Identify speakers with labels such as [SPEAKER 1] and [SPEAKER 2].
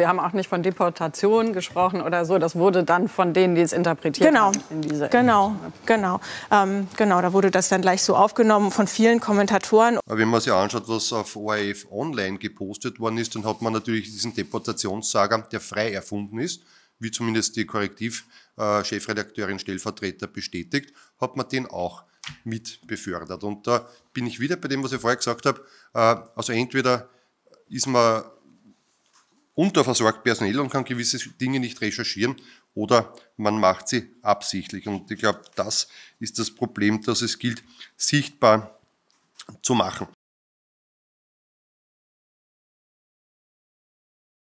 [SPEAKER 1] Wir haben auch nicht von Deportation gesprochen
[SPEAKER 2] oder so. Das wurde dann von denen, die es interpretiert genau. haben. In diese genau, genau. Ähm, genau, da wurde das dann gleich so aufgenommen von vielen Kommentatoren.
[SPEAKER 3] wenn man sich anschaut, was auf ORF Online gepostet worden ist, dann hat man natürlich diesen Deportationssager, der frei erfunden ist, wie zumindest die Korrektiv-Chefredakteurin äh, Stellvertreter bestätigt, hat man den auch mit befördert. Und da bin ich wieder bei dem, was ich vorher gesagt habe. Äh, also entweder ist man unterversorgt personell und kann gewisse Dinge nicht recherchieren oder man macht sie absichtlich. Und ich glaube, das ist das Problem, dass es gilt, sichtbar zu machen.